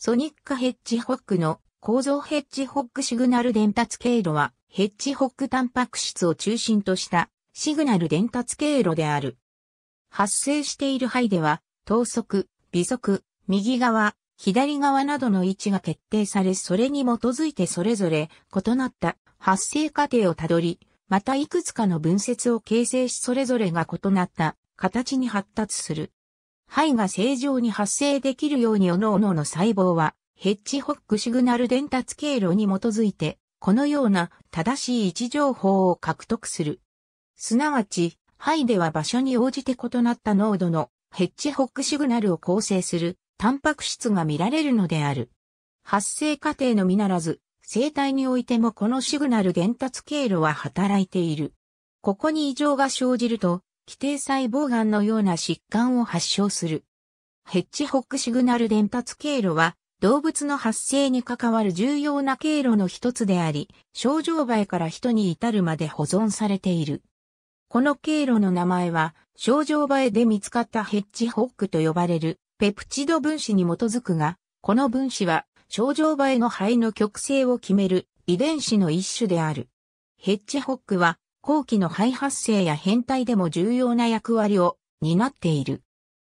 ソニックヘッジホックの構造ヘッジホックシグナル伝達経路は、ヘッジホックタンパク質を中心としたシグナル伝達経路である。発生している範囲では、等速、微速、右側、左側などの位置が決定され、それに基づいてそれぞれ異なった発生過程をたどり、またいくつかの分節を形成しそれぞれが異なった形に発達する。肺が正常に発生できるようにおのおのの細胞は、ヘッジホックシグナル伝達経路に基づいて、このような正しい位置情報を獲得する。すなわち、肺では場所に応じて異なった濃度のヘッジホックシグナルを構成するタンパク質が見られるのである。発生過程のみならず、生体においてもこのシグナル伝達経路は働いている。ここに異常が生じると、規定細胞癌のような疾患を発症する。ヘッジホックシグナル伝達経路は、動物の発生に関わる重要な経路の一つであり、症状媒から人に至るまで保存されている。この経路の名前は、症状媒で見つかったヘッジホックと呼ばれるペプチド分子に基づくが、この分子は、症状媒の肺の極性を決める遺伝子の一種である。ヘッジホックは後期の肺発生や変態でも重要な役割を担っている。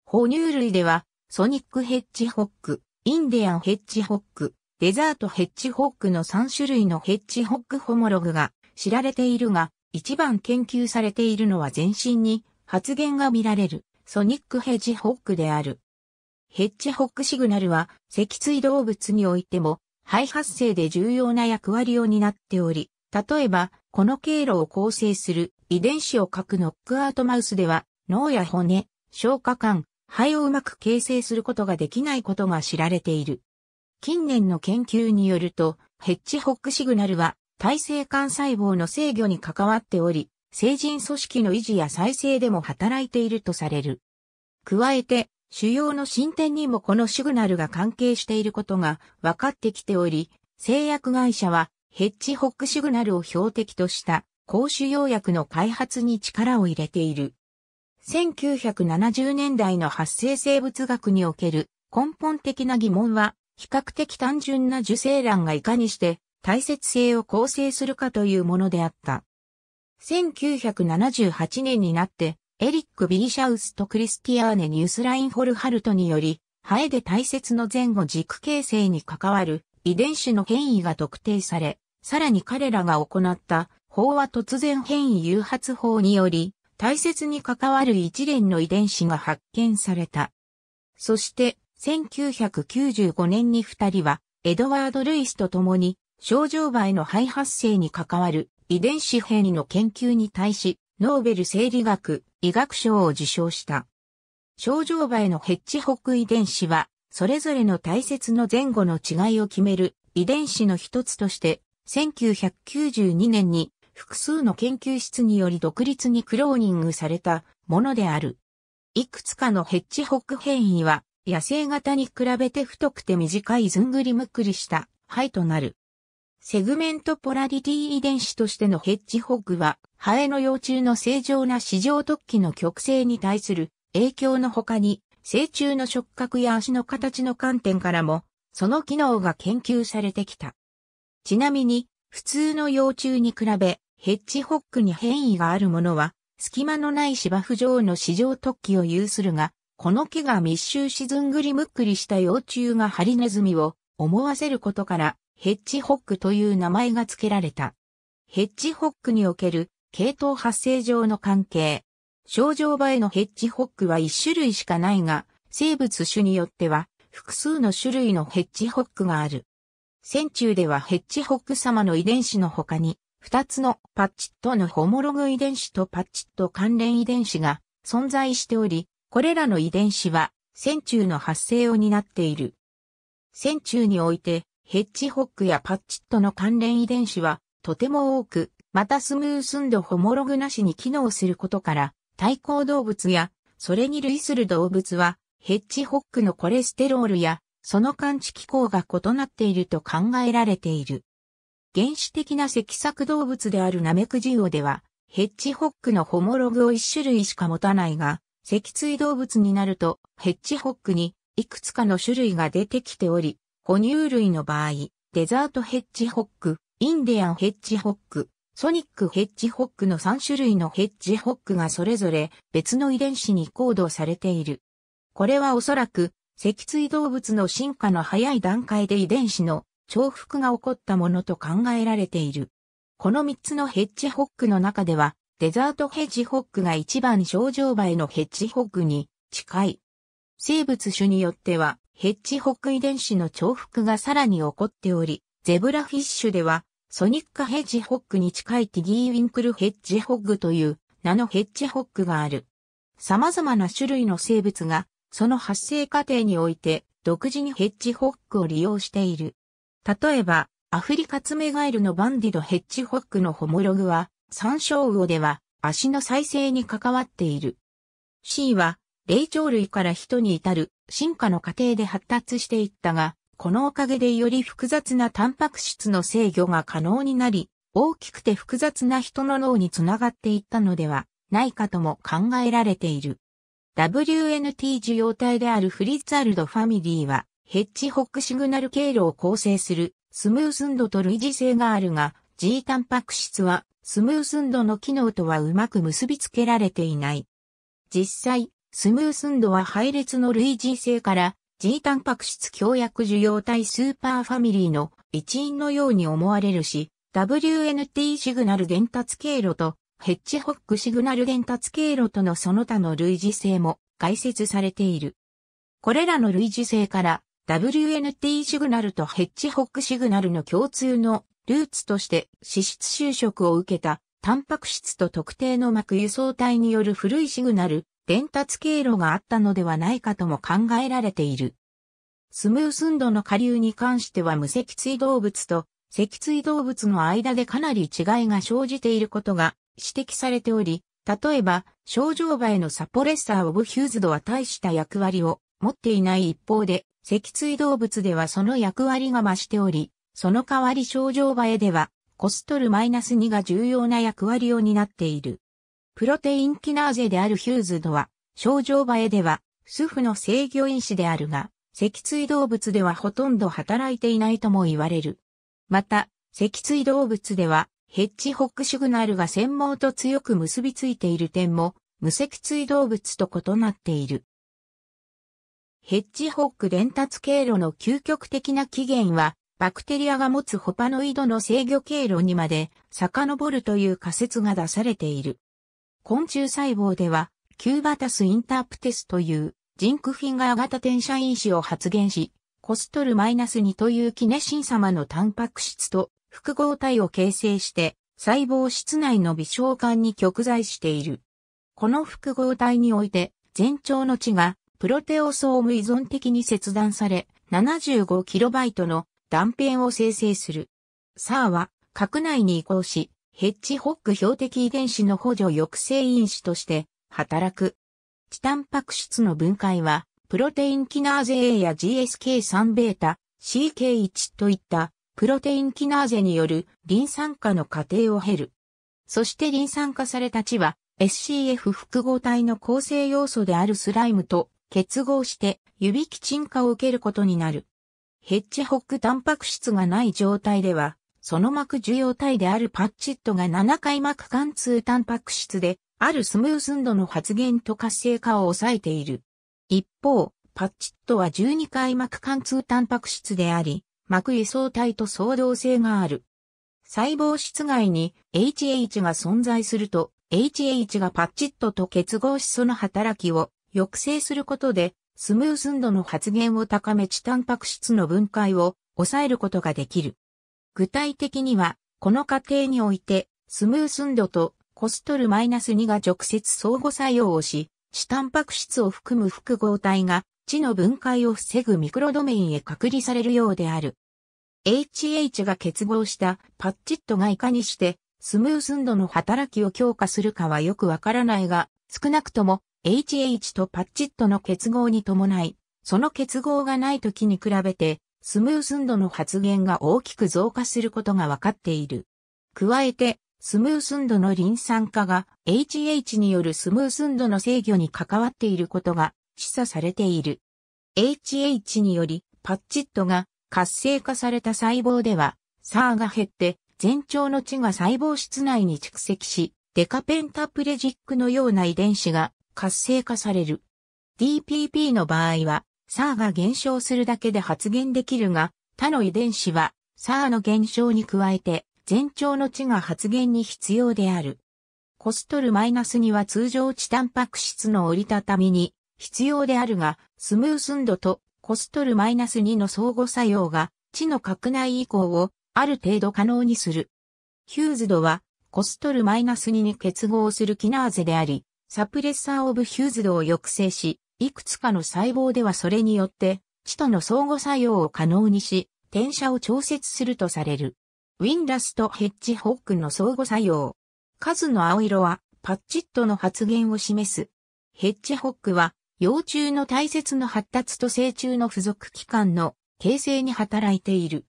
哺乳類では、ソニックヘッジホック、インディアンヘッジホック、デザートヘッジホックの3種類のヘッジホックホモログが知られているが、一番研究されているのは全身に発現が見られるソニックヘッジホックである。ヘッジホックシグナルは脊椎動物においても肺発生で重要な役割を担っており、例えば、この経路を構成する遺伝子を書くノックアウトマウスでは、脳や骨、消化管、肺をうまく形成することができないことが知られている。近年の研究によると、ヘッジホックシグナルは、体性幹細胞の制御に関わっており、成人組織の維持や再生でも働いているとされる。加えて、腫瘍の進展にもこのシグナルが関係していることが分かってきており、製薬会社はヘッジホックシグナルを標的とした公衆用薬の開発に力を入れている。1970年代の発生生物学における根本的な疑問は、比較的単純な受精卵がいかにして大切性を構成するかというものであった。1978年になって、エリック・ビリシャウスとクリスティアーネ・ニュースライン・ホルハルトにより、ハエで大切の前後軸形成に関わる遺伝子の変異が特定され、さらに彼らが行った法は突然変異誘発法により、大切に関わる一連の遺伝子が発見された。そして、1995年に二人は、エドワード・ルイスと共に、症状媒の肺発生に関わる遺伝子変異の研究に対し、ノーベル生理学、医学賞を受賞した。症状媒のヘッジホック遺伝子は、それぞれの大切の前後の違いを決める遺伝子の一つとして1992年に複数の研究室により独立にクローニングされたものである。いくつかのヘッジホック変異は野生型に比べて太くて短いずんぐりむっくりした肺となる。セグメントポラリティ遺伝子としてのヘッジホッグは、ハエの幼虫の正常な市場突起の極性に対する影響の他に、成虫の触覚や足の形の観点からも、その機能が研究されてきた。ちなみに、普通の幼虫に比べ、ヘッジホックに変異があるものは、隙間のない芝生状の市場突起を有するが、この毛が密集しずんぐりむっくりした幼虫がハリネズミを思わせることから、ヘッジホックという名前が付けられた。ヘッジホックにおける系統発生上の関係。症状場へのヘッジホックは一種類しかないが、生物種によっては複数の種類のヘッジホックがある。線中ではヘッジホッグ様の遺伝子の他に、二つのパッチットのホモログ遺伝子とパッチット関連遺伝子が存在しており、これらの遺伝子は、線中の発生を担っている。線中において、ヘッジホッグやパッチットの関連遺伝子は、とても多く、またスムースンドホモログなしに機能することから、対抗動物や、それに類する動物は、ヘッジホッグのコレステロールやその感知機構が異なっていると考えられている。原始的な脊索動物であるナメクジオでは、ヘッジホックのホモログを一種類しか持たないが、脊椎動物になると、ヘッジホックにいくつかの種類が出てきており、哺乳類の場合、デザートヘッジホック、インディアンヘッジホック、ソニックヘッジホックの3種類のヘッジホックがそれぞれ別の遺伝子にコードされている。これはおそらく脊椎動物の進化の早い段階で遺伝子の重複が起こったものと考えられている。この3つのヘッジホックの中では、デザートヘッジホックが一番症状倍のヘッジホックに近い。生物種によっては、ヘッジホック遺伝子の重複がさらに起こっており、ゼブラフィッシュでは、ソニッカヘッジホックに近いティギーウィンクルヘッジホッグという名のヘッジホックがある。様々な種類の生物がその発生過程において独自にヘッジホックを利用している。例えば、アフリカツメガエルのバンディドヘッジホックのホモログは、参照魚では足の再生に関わっている。C は、霊長類から人に至る進化の過程で発達していったが、このおかげでより複雑なタンパク質の制御が可能になり、大きくて複雑な人の脳につながっていったのではないかとも考えられている。WNT 受容体であるフリッツァルドファミリーは、ヘッジホックシグナル経路を構成するスムースンドと類似性があるが、G タンパク質はスムースンドの機能とはうまく結びつけられていない。実際、スムースンドは配列の類似性から G タンパク質強薬受容体スーパーファミリーの一員のように思われるし、WNT シグナル伝達経路とヘッジホックシグナル伝達経路とのその他の類似性も解説されている。これらの類似性から WNT シグナルとヘッジホックシグナルの共通のルーツとして脂質収縮を受けたタンパク質と特定の膜輸送体による古いシグナル伝達経路があったのではないかとも考えられている。スムースンドの下流に関しては無脊椎動物と脊椎動物の間でかなり違いが生じていることが指摘されており、例えば、症状場へのサポレッサー・オブ・ヒューズドは大した役割を持っていない一方で、脊椎動物ではその役割が増しており、その代わり症状場へでは、コストルマイナス -2 が重要な役割を担っている。プロテインキナーゼであるヒューズドは、症状場へでは、スフの制御因子であるが、脊椎動物ではほとんど働いていないとも言われる。また、脊椎動物では、ヘッジホックシグナルが繊毛と強く結びついている点も、無脊椎動物と異なっている。ヘッジホック伝達経路の究極的な起源は、バクテリアが持つホパノイドの制御経路にまで遡るという仮説が出されている。昆虫細胞では、キューバタスインタープテスというジンクフィンガー型転写因子を発現し、コストル -2 というキネシン様のタンパク質と複合体を形成して細胞室内の微小管に極在している。この複合体において全長の地がプロテオソーム依存的に切断され 75KB の断片を生成する。サーは核内に移行し、ヘッジホック標的遺伝子の補助抑制因子として働く。チタンパク質の分解は、プロテインキナーゼ A や GSK3β、CK1 といったプロテインキナーゼによるリン酸化の過程を経る。そしてリン酸化された血は SCF 複合体の構成要素であるスライムと結合して指基沈化を受けることになる。ヘッジホックタンパク質がない状態では、その膜受容体であるパッチットが7回膜貫通タンパク質で、あるスムースンドの発現と活性化を抑えている。一方、パッチットは12回膜貫通タンパク質であり、膜輸送体と相動性がある。細胞室外に HH が存在すると、HH がパッチッとと結合しその働きを抑制することで、スムースンドの発現を高めチタンパク質の分解を抑えることができる。具体的には、この過程において、スムースンドとコストル -2 が直接相互作用をし、チタンパク質を含む複合体が地の分解を防ぐミクロドメインへ隔離されるようである。HH が結合したパッチットがいかにしてスムースンドの働きを強化するかはよくわからないが、少なくとも HH とパッチットの結合に伴い、その結合がない時に比べて、スムースンドの発現が大きく増加することがわかっている。加えて、スムースンドのリン酸化が HH によるスムースンドの制御に関わっていることが示唆されている。HH により、パッチットが活性化された細胞では、サーが減って、前兆の血が細胞室内に蓄積し、デカペンタプレジックのような遺伝子が活性化される。DPP の場合は、サーが減少するだけで発現できるが、他の遺伝子は、サーの減少に加えて、前兆の血が発現に必要である。コストルマイナスには通常値タンパク質の折りたたみに必要であるが、スムースンドとコストルマイナス -2 の相互作用が、地の拡内移行をある程度可能にする。ヒューズドは、コストルマイナス -2 に結合するキナーゼであり、サプレッサーオブヒューズドを抑制し、いくつかの細胞ではそれによって、地との相互作用を可能にし、転写を調節するとされる。ウィンラスとヘッジホックの相互作用。数の青色は、パッチットの発現を示す。ヘッジホックは、幼虫の大切の発達と成虫の付属器官の形成に働いている。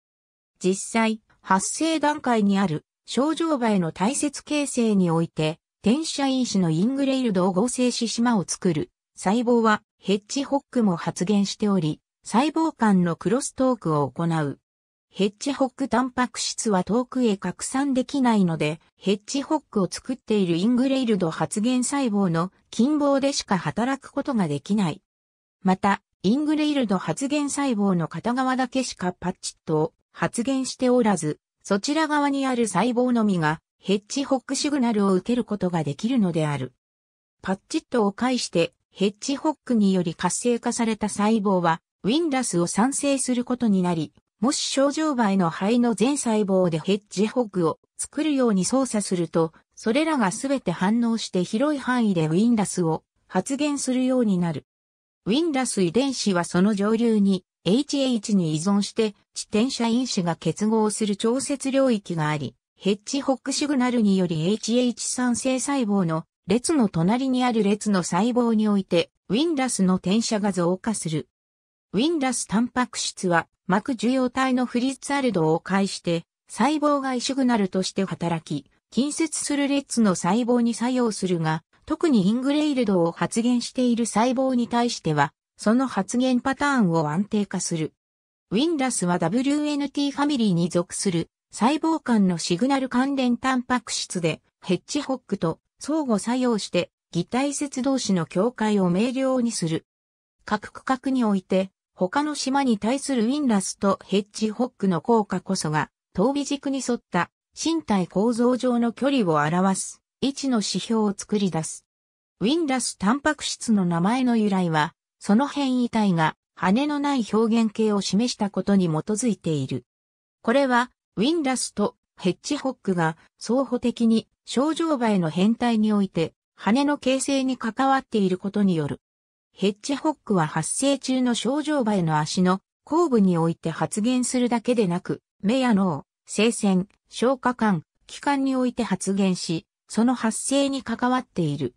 実際、発生段階にある症状場への大切形成において、転写因子のイングレイルドを合成し島を作る細胞はヘッジホックも発現しており、細胞間のクロストークを行う。ヘッジホックタンパク質は遠くへ拡散できないので、ヘッジホックを作っているイングレイルド発現細胞の近傍でしか働くことができない。また、イングレイルド発現細胞の片側だけしかパッチットを発現しておらず、そちら側にある細胞のみがヘッジホックシグナルを受けることができるのである。パッチットを介してヘッジホックにより活性化された細胞はウィンダスを産生することになり、もし症状媒の肺の全細胞でヘッジホッグを作るように操作すると、それらがすべて反応して広い範囲でウィンラスを発現するようになる。ウィンラス遺伝子はその上流に HH に依存して地転写因子が結合する調節領域があり、ヘッジホックシグナルにより HH3 性細胞の列の隣にある列の細胞において、ウィンラスの転写が増加する。ウィンラスタンパク質は膜受容体のフリッツアルドを介して細胞外シグナルとして働き、近接する列の細胞に作用するが、特にイングレイルドを発現している細胞に対しては、その発現パターンを安定化する。ウィンラスは WNT ファミリーに属する細胞間のシグナル関連タンパク質で、ヘッジホックと相互作用して、擬態節同士の境界を明瞭にする。各区画において、他の島に対するウィンラスとヘッジホックの効果こそが、頭尾軸に沿った身体構造上の距離を表す位置の指標を作り出す。ウィンラスタンパク質の名前の由来は、その変異体が羽のない表現形を示したことに基づいている。これは、ウィンラスとヘッジホックが相補的に症状場への変態において羽の形成に関わっていることによるヘッジホックは発生中の症状場への足の後部において発現するだけでなく、目や脳、生鮮、消化管、器官において発現し、その発生に関わっている。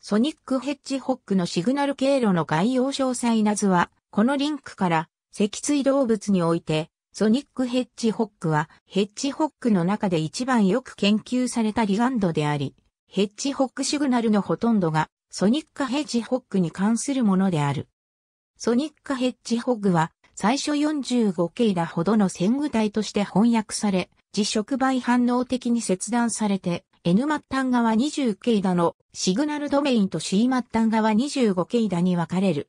ソニックヘッジホックのシグナル経路の概要詳細な図は、このリンクから、脊椎動物において、ソニックヘッジホックは、ヘッジホックの中で一番よく研究されたリガンドであり、ヘッジホックシグナルのほとんどがソニックヘッジホッグに関するものである。ソニックヘッジホッグは最初45系だほどの戦具体として翻訳され、自触媒反応的に切断されて、N 末端側20系だのシグナルドメインと C 末端側25系だに分かれる。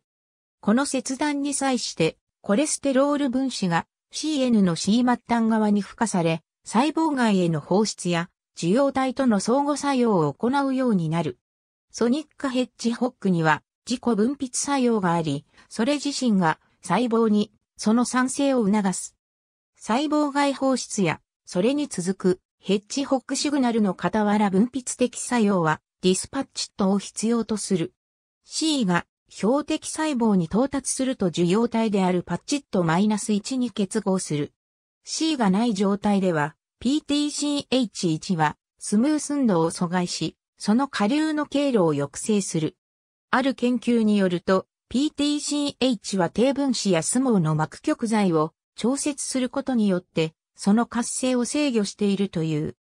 この切断に際してコレステロール分子が CN の C 末端側に付加され、細胞外への放出や受容体との相互作用を行うようになる。ソニックヘッジホックには自己分泌作用があり、それ自身が細胞にその酸性を促す。細胞外放出や、それに続くヘッジホックシグナルの傍ら分泌的作用はディスパッチットを必要とする。C が標的細胞に到達すると受容体であるパッチット -1 に結合する。C がない状態では PTCH1 はスムース運動を阻害し、その下流の経路を抑制する。ある研究によると、PTCH は低分子やスモーの膜極剤を調節することによって、その活性を制御しているという。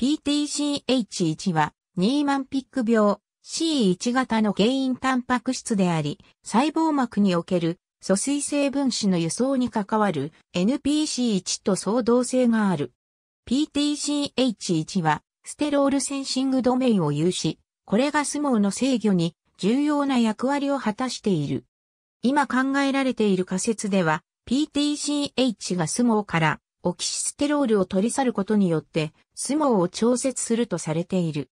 PTCH1 は、ニーマンピック病 C1 型の原因タンパク質であり、細胞膜における疎水性分子の輸送に関わる NPC1 と相同性がある。PTCH1 はステロールセンシングドメインを有し、これが相撲の制御に重要な役割を果たしている。今考えられている仮説では、PTCH が相撲からオキシステロールを取り去ることによって相撲を調節するとされている。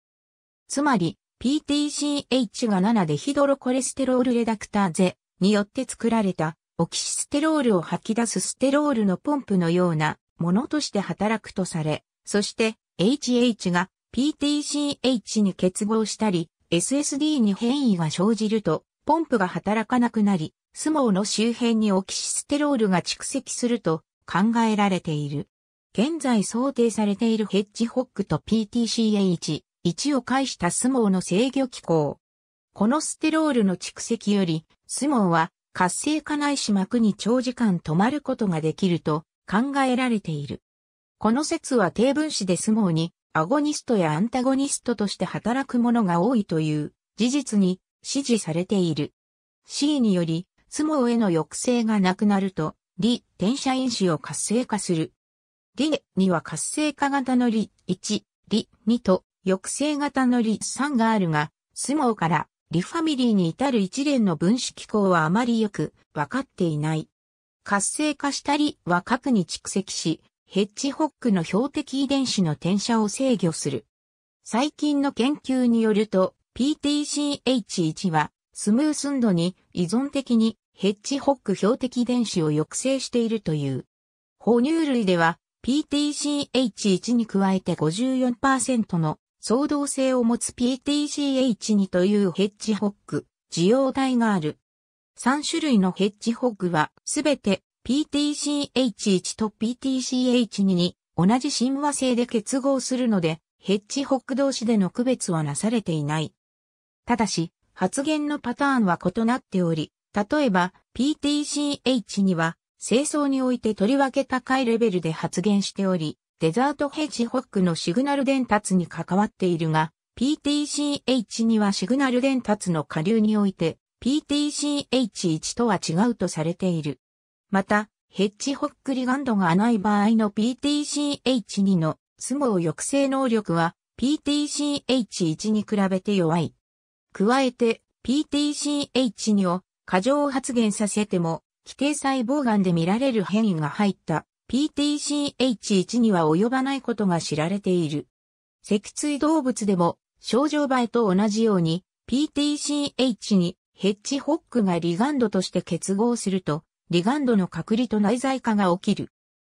つまり、PTCH が7でヒドロコレステロールレダクターゼによって作られたオキシステロールを吐き出すステロールのポンプのようなものとして働くとされ、そして HH が PTCH に結合したり、SSD に変異が生じると、ポンプが働かなくなり、スモーの周辺にオキシステロールが蓄積すると考えられている。現在想定されているヘッジホックと PTCH1 を介したスモーの制御機構。このステロールの蓄積より、スモーは活性化ない膜に長時間止まることができると考えられている。この説は低分子で相撲に、アゴニストやアンタゴニストとして働く者が多いという事実に支持されている。C により、相撲への抑制がなくなると、リ、転写因子を活性化する。リには活性化型のリ1、リ2と抑制型のリ3があるが、相撲からリファミリーに至る一連の分子機構はあまりよくわかっていない。活性化したりは核に蓄積し、ヘッジホックの標的遺伝子の転写を制御する。最近の研究によると、PTCH1 はスムースンドに依存的にヘッジホック標的遺伝子を抑制しているという。哺乳類では PTCH1 に加えて54%の相動性を持つ PTCH2 というヘッジホック、受容体がある。3種類のヘッジホッグはすべて PTCH1 と PTCH2 に同じ親和性で結合するので、ヘッジホック同士での区別はなされていない。ただし、発言のパターンは異なっており、例えば PTCH2 は、清掃においてとりわけ高いレベルで発言しており、デザートヘッジホックのシグナル伝達に関わっているが、PTCH2 はシグナル伝達の下流において、PTCH1 とは違うとされている。また、ヘッジホックリガンドがない場合の PTCH2 のスモ抑制能力は PTCH1 に比べて弱い。加えて PTCH2 を過剰発現させても規定細胞癌で見られる変異が入った PTCH1 には及ばないことが知られている。脊椎動物でも症状バエと同じように PTCH 2ヘッジホックがリガンドとして結合するとリガンドの隔離と内在化が起きる。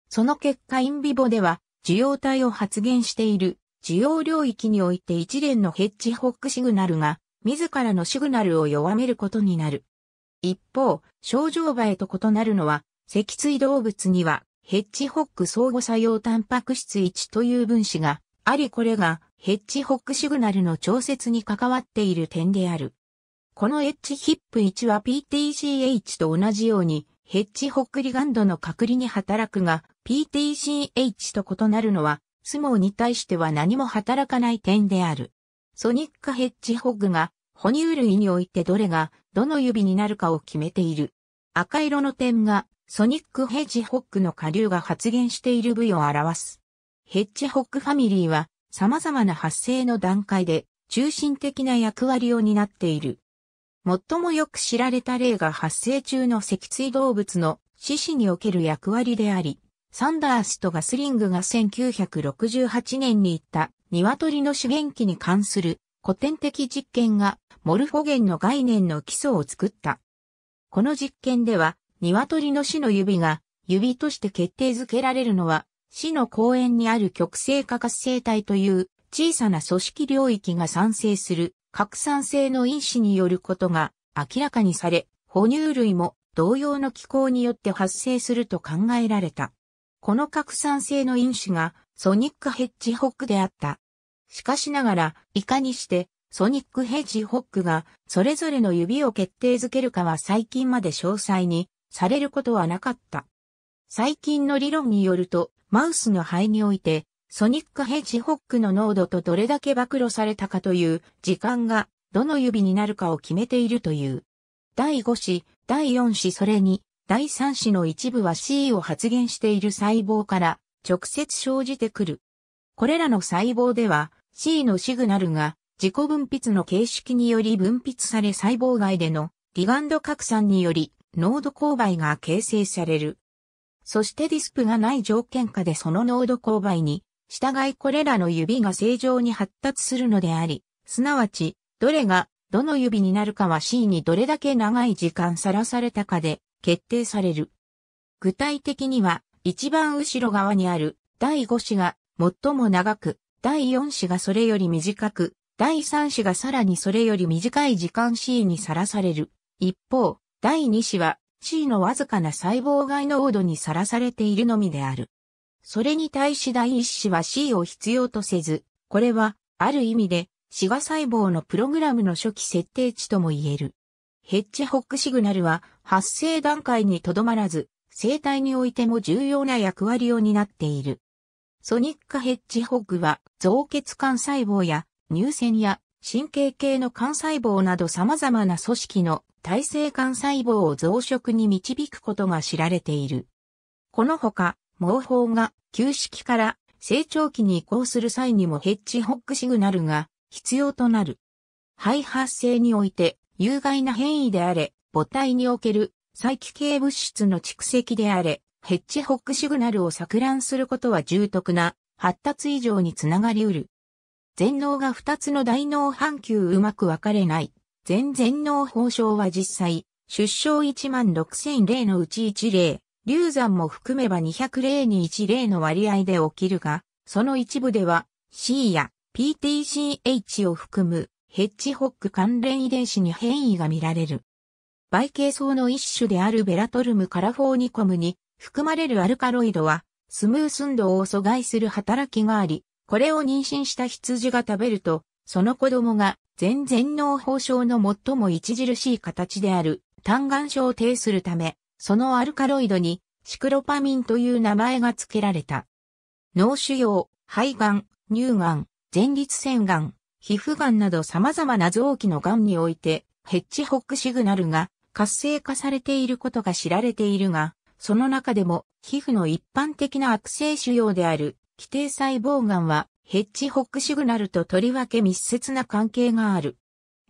その結果インビボでは、受容体を発現している、受容領域において一連のヘッジホックシグナルが、自らのシグナルを弱めることになる。一方、症状場へと異なるのは、脊椎動物には、ヘッジホック相互作用タンパク質1という分子が、ありこれが、ヘッジホックシグナルの調節に関わっている点である。このッジヒップ1は PTCH と同じように、ヘッジホックリガンドの隔離に働くが、PTCH と異なるのは、スモーに対しては何も働かない点である。ソニックヘッジホッグが、哺乳類においてどれが、どの指になるかを決めている。赤色の点が、ソニックヘッジホッグの下流が発現している部位を表す。ヘッジホッグファミリーは、様々な発生の段階で、中心的な役割を担っている。最もよく知られた例が発生中の脊椎動物の獅子における役割であり、サンダースとガスリングが1968年に言った鶏の資元気に関する古典的実験がモルフォゲンの概念の基礎を作った。この実験では鶏の死の指が指として決定づけられるのは死の公園にある極性化活性体という小さな組織領域が産生する拡散性の因子によることが明らかにされ、哺乳類も同様の気候によって発生すると考えられた。この拡散性の因子がソニックヘッジホックであった。しかしながら、いかにしてソニックヘッジホックがそれぞれの指を決定づけるかは最近まで詳細にされることはなかった。最近の理論によると、マウスの肺においてソニックヘッジホックの濃度とどれだけ暴露されたかという時間がどの指になるかを決めているという。第5子、第4子それに第3子の一部は C を発現している細胞から直接生じてくる。これらの細胞では C のシグナルが自己分泌の形式により分泌され細胞外でのリガンド拡散により濃度勾配が形成される。そしてディスプがない条件下でその濃度勾配に従いこれらの指が正常に発達するのであり、すなわち、どれが、どの指になるかは C にどれだけ長い時間さらされたかで決定される。具体的には、一番後ろ側にある第5子が最も長く、第4子がそれより短く、第3子がさらにそれより短い時間 C にさらされる。一方、第2子は C のわずかな細胞外濃度にさらされているのみである。それに対し第一子は C を必要とせず、これは、ある意味で、シガ細胞のプログラムの初期設定値とも言える。ヘッジホックシグナルは発生段階にとどまらず、生体においても重要な役割を担っている。ソニックヘッジホッグは、造血幹細胞や乳腺や神経系の幹細胞など様々な組織の体性幹細胞を増殖に導くことが知られている。このほか、毛包が旧式から成長期に移行する際にもヘッジホックシグナルが必要となる。肺発生において有害な変異であれ、母体における再帰系物質の蓄積であれ、ヘッジホックシグナルを錯乱することは重篤な発達異常につながり得る。全脳が2つの大脳半球うまく分かれない。全全脳法症は実際、出生1万6000例のうち1例、流産も含めば200例に1例の割合で起きるが、その一部では C や PTCH を含むヘッジホック関連遺伝子に変異が見られる。倍形層の一種であるベラトルムカラフォーニコムに含まれるアルカロイドはスムース運動を阻害する働きがあり、これを妊娠した羊が食べると、その子供が全然脳包症の最も著しい形である単眼症を呈するため、そのアルカロイドにシクロパミンという名前が付けられた。脳腫瘍、肺がん、乳がん、前立腺がん、皮膚がんなど様々な臓器のがんにおいて、ヘッジホックシグナルが活性化されていることが知られているが、その中でも皮膚の一般的な悪性腫瘍である基底細胞がんはヘッジホックシグナルととりわけ密接な関係がある。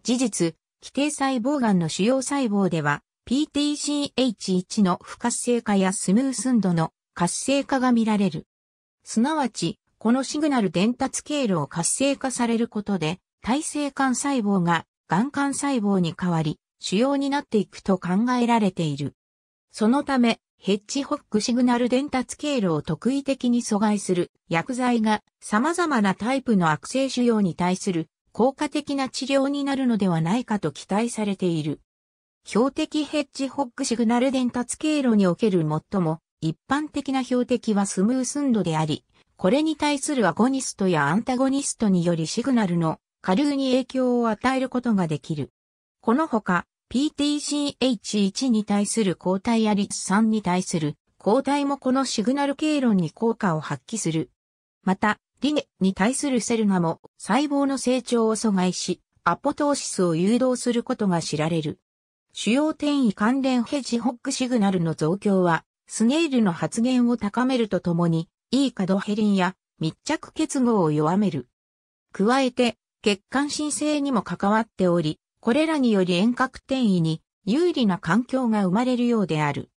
事実、基底細胞がんの腫瘍細胞では PTCH1 の不活性化やスムースンドの活性化が見られる。すなわち、このシグナル伝達経路を活性化されることで、耐性幹細胞が眼幹細胞に変わり、主要になっていくと考えられている。そのため、ヘッジホックシグナル伝達経路を特異的に阻害する薬剤が様々なタイプの悪性腫瘍に対する効果的な治療になるのではないかと期待されている。標的ヘッジホッグシグナル伝達経路における最も一般的な標的はスムースンドであり、これに対するアゴニストやアンタゴニストによりシグナルの下流に影響を与えることができる。このほか、PTCH1 に対する抗体やリス3に対する抗体もこのシグナル経路に効果を発揮する。また、リネに対するセルナも細胞の成長を阻害し、アポトーシスを誘導することが知られる。主要転移関連ヘッジホックシグナルの増強は、スネイルの発現を高めるとともに、いいカドヘリンや密着結合を弱める。加えて、血管新生にも関わっており、これらにより遠隔転移に有利な環境が生まれるようである。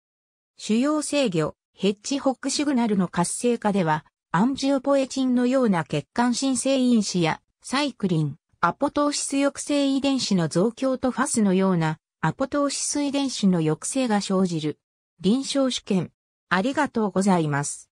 主要制御、ヘッジホックシグナルの活性化では、アンジオポエチンのような血管新生因子や、サイクリン、アポトーシス抑制遺伝子の増強とファスのようなアポトーシス遺伝子の抑制が生じる。臨床試験。ありがとうございます。